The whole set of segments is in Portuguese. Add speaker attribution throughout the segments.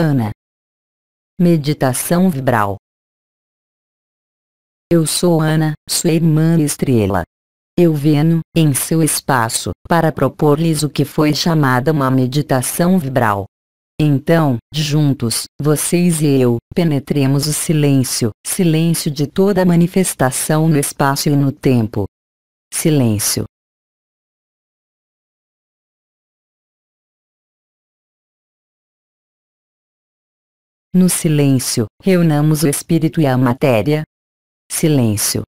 Speaker 1: Ana. Meditação Vibral
Speaker 2: Eu
Speaker 3: sou Ana, sua irmã estrela. Eu venho, em seu espaço, para propor-lhes o que foi chamada uma meditação vibral. Então, juntos, vocês e eu, penetremos o silêncio, silêncio de toda manifestação no espaço e no tempo. Silêncio,
Speaker 1: No silêncio, reunamos o espírito e a matéria. Silêncio.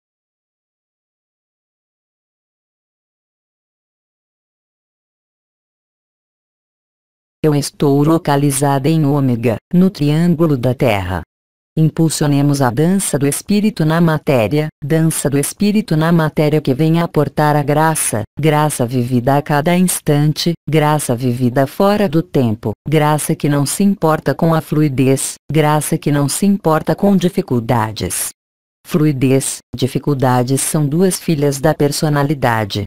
Speaker 1: Eu estou localizada em ômega,
Speaker 3: no triângulo da Terra impulsionemos a dança do Espírito na matéria, dança do Espírito na matéria que vem aportar a graça, graça vivida a cada instante, graça vivida fora do tempo, graça que não se importa com a fluidez, graça que não se importa com dificuldades. Fluidez, dificuldades são duas filhas da personalidade.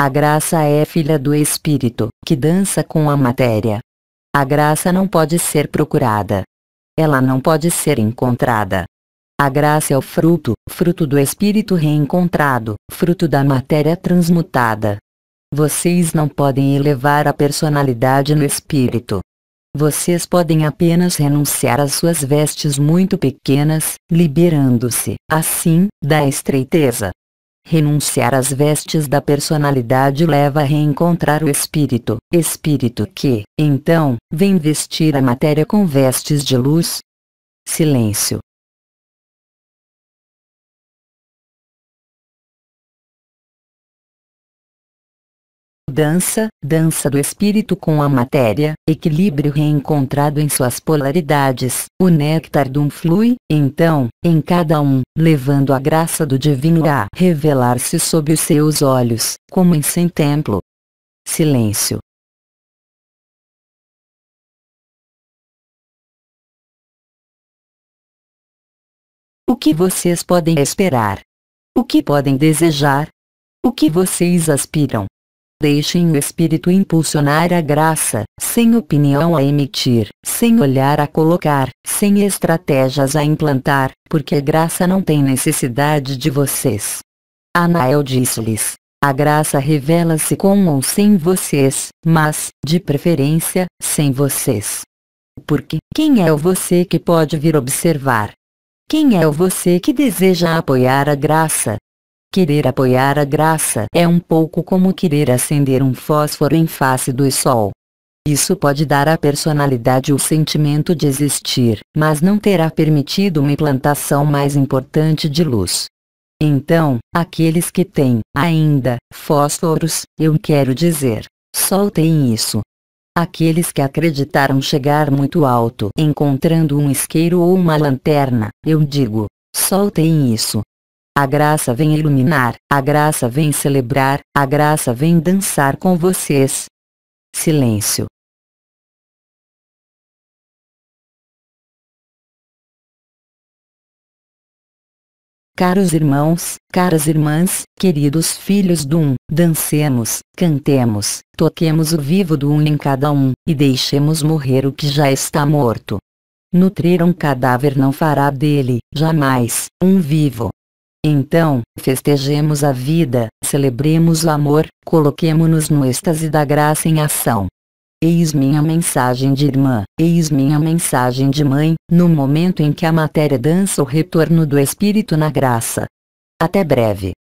Speaker 3: A graça é filha do Espírito, que dança com a matéria. A graça não pode ser procurada, ela não pode ser encontrada. A graça é o fruto, fruto do espírito reencontrado, fruto da matéria transmutada. Vocês não podem elevar a personalidade no espírito. Vocês podem apenas renunciar às suas vestes muito pequenas, liberando-se, assim, da estreiteza. Renunciar às vestes da personalidade leva a reencontrar o espírito, espírito que, então, vem vestir a matéria com
Speaker 1: vestes de luz. Silêncio.
Speaker 3: Dança, dança do espírito com a matéria, equilíbrio reencontrado em suas polaridades, o néctar do um flui, então, em cada um, levando a graça do divino a revelar-se sob os seus olhos, como em sem templo.
Speaker 1: Silêncio. O que vocês podem esperar?
Speaker 3: O que podem desejar? O que vocês aspiram? Deixem o espírito impulsionar a graça, sem opinião a emitir, sem olhar a colocar, sem estratégias a implantar, porque a graça não tem necessidade de vocês. Anael disse-lhes: A graça revela-se com ou sem vocês, mas, de preferência, sem vocês. Porque, quem é o você que pode vir observar? Quem é o você que deseja apoiar a graça, Querer apoiar a graça é um pouco como querer acender um fósforo em face do sol. Isso pode dar à personalidade o sentimento de existir, mas não terá permitido uma implantação mais importante de luz. Então, aqueles que têm, ainda, fósforos, eu quero dizer, soltem isso. Aqueles que acreditaram chegar muito alto encontrando um isqueiro ou uma lanterna, eu digo, soltem isso. A graça vem iluminar, a graça vem celebrar, a graça vem dançar com
Speaker 1: vocês. Silêncio. Caros
Speaker 3: irmãos, caras irmãs, queridos filhos do Um, dancemos, cantemos, toquemos o vivo do Um em cada um, e deixemos morrer o que já está morto. Nutrir um cadáver não fará dele, jamais, um vivo. Então, festejemos a vida, celebremos o amor, coloquemo-nos no êxtase da graça em ação. Eis minha mensagem de irmã, eis minha mensagem de mãe, no momento em que a matéria dança o retorno do espírito na graça.
Speaker 2: Até breve.